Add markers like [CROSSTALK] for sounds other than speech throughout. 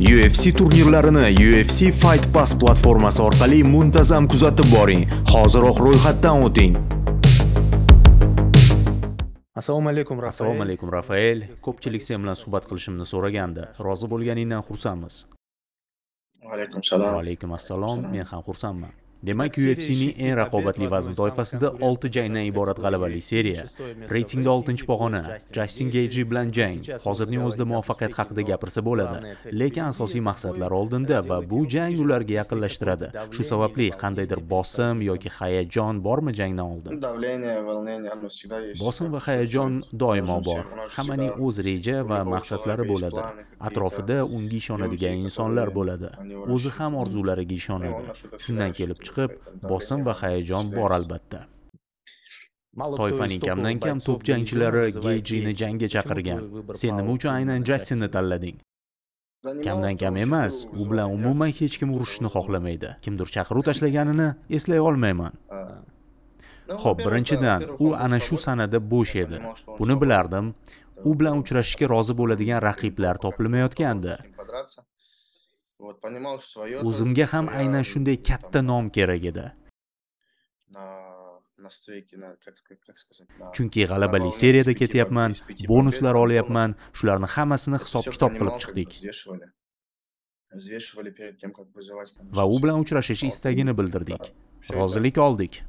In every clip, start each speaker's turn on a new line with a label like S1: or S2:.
S1: UFC turnirlarini UFC Fight Pass platformasi orqali muntazam kuzatib boring. Hoziroq ro'yxatdan o'ting. Assalomu alaykum Rafael. Assalomu alaykum Rafael. Ko'pchilik sen bilan suhbat qilishimni so'ragandi. Rozi bo'lganingdan xursandmiz. Va alaykum assalom. Va alaykum assalom. Men ham xursandman. demak ufcning en raqobatli vazn toifasida 6 jangdan iborat g'alabali seriya reytingda 6 pog'ona Justin Gaethje bilan jang hozirning o'zida muvaffaqiyat haqida gapirsa bo'ladi lekin asosiy maqsadlar oldinda va bu jang ularga yaqinlashtiradi shu sababli qandaydir bosim yoki hayajon bormi jangdan oldin bosim va hayajon doimo bor hammaning o'z reja va maqsadlari bo'ladi atrofida unga ishonadigan insonlar bo'ladi o'zi ham orzulariga ishonadi shundan kelib chiqib bosim va hayajon bor albatta toifaning kamdan kam top jangchilari geyjini jangga chaqirgan sen nima uchun aynan jastinni tanlading kamdan kam emas u bilan umuman hech kim urushishni xohlamaydi kimdir chaqiruv tashlaganini eslay olmayman Xo'p, birinchidan, u ana shu sanada bo'sh edi. Buni bilardim. U bilan uchrashishga rozi bo'ladigan raqiblar topilmayotgandi. o'zimga ham aynan shunday katta nom kerak edi chunki g'alabali seriyada ketyapman bonuslar olyapman shularni hammasini hisob kitob qilib chiqdik va u bilan uchrashish istagini bildirdik rozilik oldik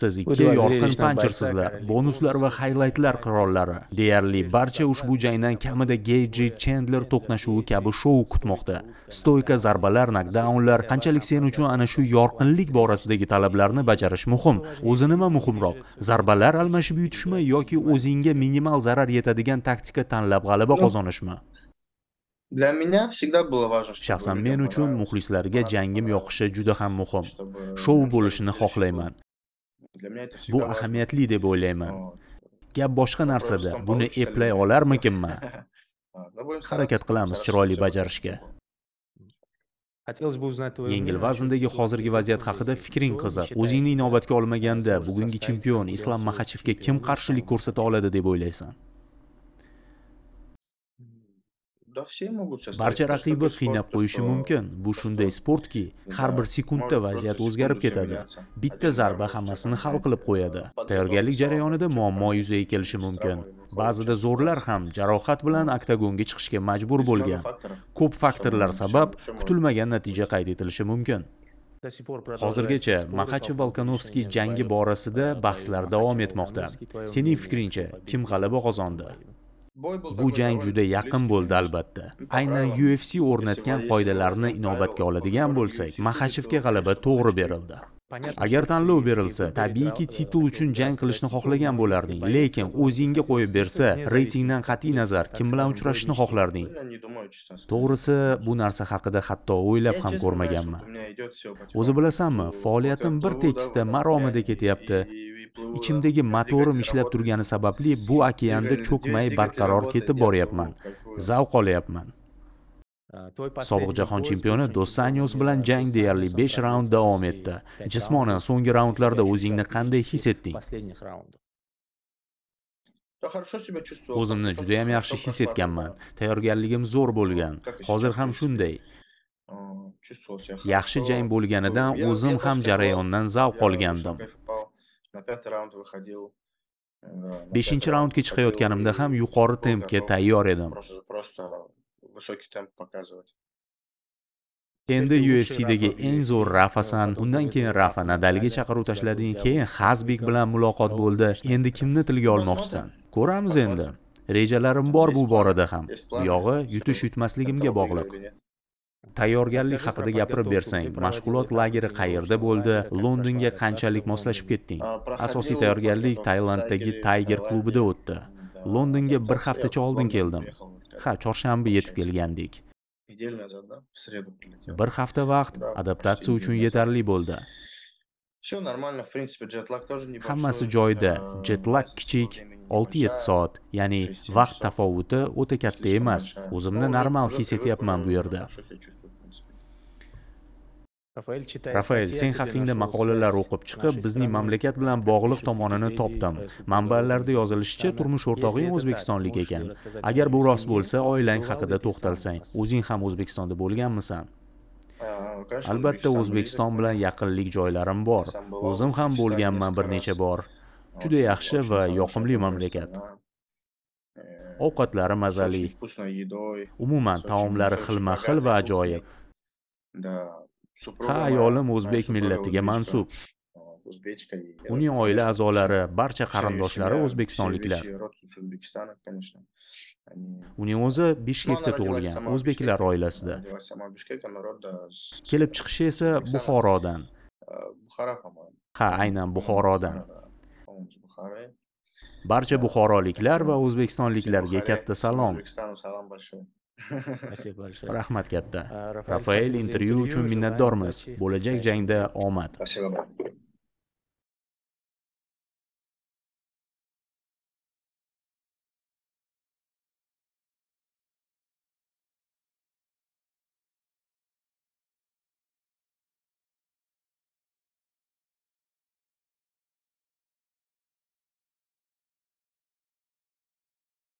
S1: siz ikki yorqin panchirsizlar bonuslar va haylaytlar qirollari deyarli barcha ushbu jangdan kamida geyji chendler to'qnashuvi kabi shou kutmoqda stoyka zarbalar nokdaunlar qanchalik sen uchun ana shu yorqinlik borasidagi talablarni bajarish muhim o'zi nima muhimroq zarbalar almashib yutishmi yoki o'zingga minimal zarar yetadigan taktika tanlab g'alaba qozonishmi для меня всегда было важно shaxsan men uchun muxlislarga jangim yoqishi juda ham muhim shou bo'lishini xohlayman bu ahamiyatli deb o'ylayman gap boshqa narsada buni eplay olarmikinman [LAUGHS] harakat qilamiz chiroyli bajarishga хотелось бы узнать твое yengil vazndagi hozirgi vaziyat haqida fikring qiziq o'zingni inobatga olmaganda bugungi chempion islom maxachevga kim qarshilik ko'rsata oladi deb o'ylaysan barcha raqibi qiynab qo'yishi mumkin bu shunday sportki har bir sekundda vaziyat o'zgarib ketadi bitta zarba hammasini hal qilib qo'yadi tayyorgarlik jarayonida muammo yuzaga kelishi mumkin ba'zida zo'rlar ham jarohat bilan oktagonga chiqishga majbur bo'lgan ko'p faktorlar sabab kutilmagan natija qayd etilishi mumkin hozirgacha makachev volkanovskiy jangi borasida bahslar davom etmoqda sening fikringcha kim g'alaba qozondi bu jang juda yaqin bo'ldi albatta aynan ufc o'rnatgan qoidalarni inobatga oladigan bo'lsak mahashevga g'alaba to'g'ri berildi agar tanlov berilsa tabiiyki titul uchun jang qilishni xohlagan bo'larding lekin o'zingga qo'yib bersa reytingdan qat'iy nazar kim bilan uchrashishni xohlarding to'g'risi bu narsa haqida hatto o'ylab ham ko'rmaganman o'zi bilasanmi faoliyatim bir tekisda maromida ketyapti ichimdagi motorim ishlab turgani sababli bu okeanda cho'kmay barqaror ketib boryapman zavq olyapman uh, sobiq jahon chempioni dos sanyos bilan jang deyarli 5 raund davom etdi jismonan so'nggi raundlarda o'zingni qanday his etding o'zimni judayam yaxshi his etganman tayyorgarligim zo'r bo'lgan hozir ham shunday yaxshi jang bo'lganidan o'zim ham jarayondan zavq olgandim beshinchi raundga chiqayotganimda ham yuqori tempga tayyor edim endi ufcdagi eng zo'r rafasan undan keyin rafa nadalga chaqiruv tashlading keyin hazbik bilan muloqot bo'ldi endi kimni tilga olmoqchisan ko'ramiz endi rejalarim bor bu borada ham buyog'i yutish yutmasligimga bog'liq tayyorgarlik haqida gapirib bersang mashg'ulot lageri qayerda bo'ldi londonga qanchalik moslashib ketding asosiy tayyorgarlik tailanddagi tiger klubida o'tdi londonga bir haftacha oldin keldim ha chorshanba yetib kelgandik bir hafta vaqt adaptatsiya uchun yetarli bo'ldi нормально в принципе тоже не hammasi joyida э, джетлаг kichik 6-7 soat ya'ni vaqt tafovuti o'ta katta emas o'zimni normal his etyapman bu yerda rafael sen haqingda maqolalar o'qib chiqib bizning mamlakat bilan bog'liq tomonini topdim э, manbalarda yozilishicha turmush o'rtog'ing o'zbekistonlik ekan agar bu rost bo'lsa oilang haqida to'xtalsang o'zing ham o'zbekistonda bo'lganmisan э, albatta o'zbekiston bilan yaqinlik joylarim bor o'zim ham bo'lganman bir necha bor juda yaxshi va yoqimli mamlakat ovqatlari mazali umuman taomlari xilma xil va ajoyib ha ayolim o'zbek millatiga mansub uning oila a'zolari barcha qarindoshlari o'zbekistonliklar uning o'zi bishkekda tug'ilgan o'zbeklar oilasida kelib chiqishi esa buxorodan ha aynan buxorodan barcha buxoroliklar va o'zbekistonliklarga katta salom Rahmat katta. Rafael intervyu uchun minnatdormiz. Bo'lajak jangda omad. Спасибо.